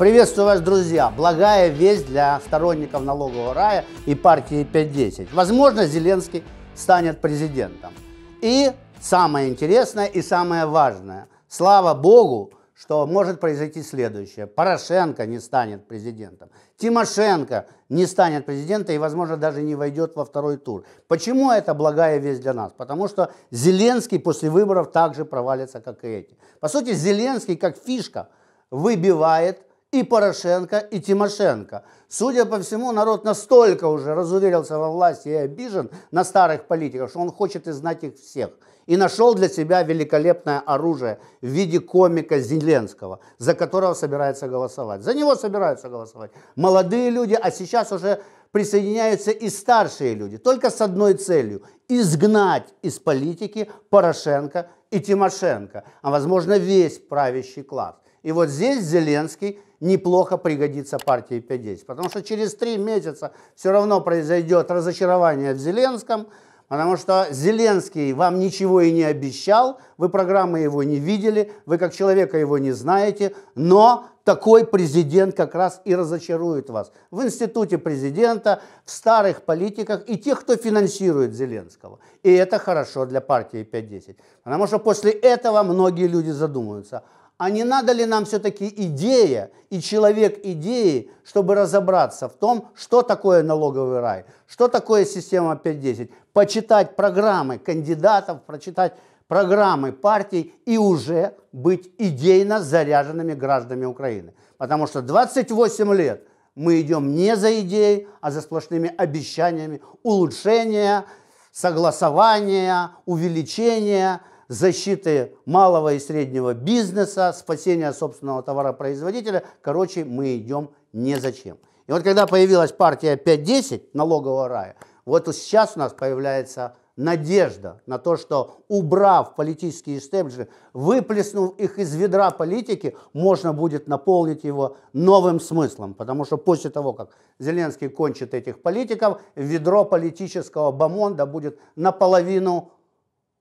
Приветствую вас, друзья! Благая весть для сторонников налогового рая и партии 5.10. Возможно, Зеленский станет президентом. И самое интересное и самое важное. Слава Богу, что может произойти следующее. Порошенко не станет президентом. Тимошенко не станет президентом и, возможно, даже не войдет во второй тур. Почему это благая весть для нас? Потому что Зеленский после выборов также провалится, как и эти. По сути, Зеленский, как фишка, выбивает – и Порошенко, и Тимошенко. Судя по всему, народ настолько уже разуверился во власти и обижен на старых политиков, что он хочет знать их всех. И нашел для себя великолепное оружие в виде комика Зеленского, за которого собирается голосовать. За него собираются голосовать молодые люди, а сейчас уже присоединяются и старшие люди, только с одной целью – изгнать из политики Порошенко и Тимошенко, а возможно весь правящий класс – и вот здесь Зеленский неплохо пригодится партии 5-10. Потому что через три месяца все равно произойдет разочарование в Зеленском, потому что Зеленский вам ничего и не обещал, вы программы его не видели, вы как человека его не знаете, но такой президент как раз и разочарует вас. В институте президента, в старых политиках и тех, кто финансирует Зеленского. И это хорошо для партии 5-10. Потому что после этого многие люди задумаются – а не надо ли нам все-таки идея и человек идеи, чтобы разобраться в том, что такое налоговый рай, что такое система 5.10, почитать программы кандидатов, прочитать программы партий и уже быть идейно заряженными гражданами Украины. Потому что 28 лет мы идем не за идеей, а за сплошными обещаниями улучшения, согласования, увеличения – защиты малого и среднего бизнеса, спасения собственного товаропроизводителя. Короче, мы идем не зачем. И вот когда появилась партия 5.10 налогового рая, вот сейчас у нас появляется надежда на то, что убрав политические истеблиши, выплеснув их из ведра политики, можно будет наполнить его новым смыслом. Потому что после того, как Зеленский кончит этих политиков, ведро политического бомонда будет наполовину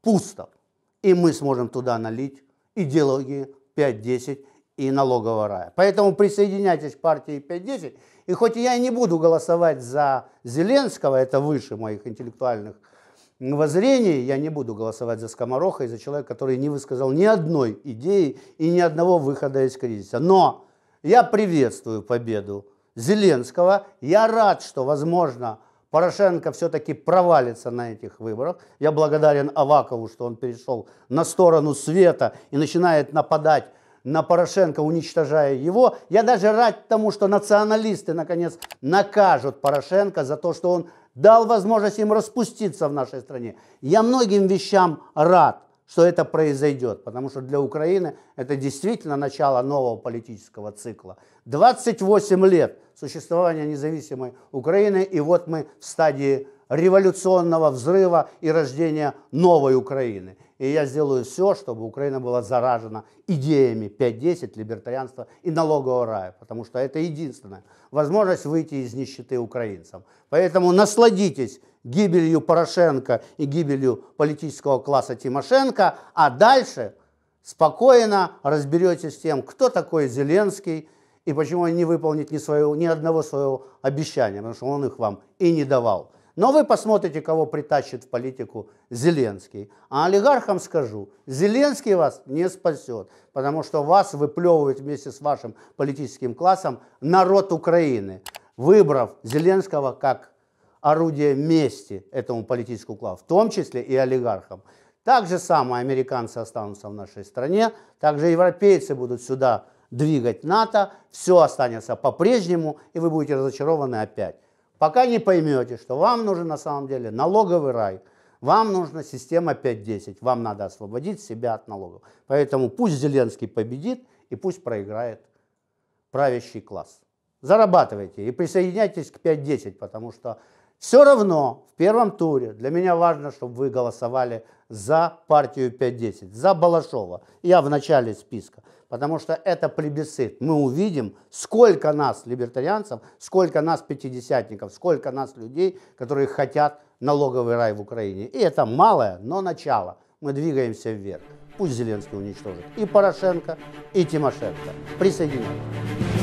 пусто и мы сможем туда налить идеологии 5-10 и налогового рая. Поэтому присоединяйтесь к партии 5-10. И хоть я и не буду голосовать за Зеленского, это выше моих интеллектуальных воззрений, я не буду голосовать за Скомороха и за человека, который не высказал ни одной идеи и ни одного выхода из кризиса. Но я приветствую победу Зеленского. Я рад, что, возможно, Порошенко все-таки провалится на этих выборах. Я благодарен Авакову, что он перешел на сторону света и начинает нападать на Порошенко, уничтожая его. Я даже рад тому, что националисты, наконец, накажут Порошенко за то, что он дал возможность им распуститься в нашей стране. Я многим вещам рад что это произойдет, потому что для Украины это действительно начало нового политического цикла. 28 лет существования независимой Украины, и вот мы в стадии революционного взрыва и рождения новой Украины. И я сделаю все, чтобы Украина была заражена идеями 5-10, либертарианства и налогового рая, потому что это единственная возможность выйти из нищеты украинцам. Поэтому насладитесь гибелью Порошенко и гибелью политического класса Тимошенко, а дальше спокойно разберетесь с тем, кто такой Зеленский и почему он не выполнит ни, своего, ни одного своего обещания, потому что он их вам и не давал. Но вы посмотрите, кого притащит в политику Зеленский. А олигархам скажу, Зеленский вас не спасет, потому что вас выплевывает вместе с вашим политическим классом народ Украины, выбрав Зеленского как орудие мести этому политическому клаву, в том числе и олигархам. Так же самое американцы останутся в нашей стране, также европейцы будут сюда двигать НАТО, все останется по-прежнему, и вы будете разочарованы опять. Пока не поймете, что вам нужен на самом деле налоговый рай, вам нужна система 5-10, вам надо освободить себя от налогов. Поэтому пусть Зеленский победит и пусть проиграет правящий класс. Зарабатывайте и присоединяйтесь к 5-10, потому что все равно в первом туре для меня важно, чтобы вы голосовали за партию 5-10, за Балашова. Я в начале списка, потому что это плебисцит. Мы увидим, сколько нас, либертарианцев, сколько нас, пятидесятников, сколько нас людей, которые хотят налоговый рай в Украине. И это малое, но начало. Мы двигаемся вверх. Пусть Зеленский уничтожит и Порошенко, и Тимошенко. Присоединяйтесь.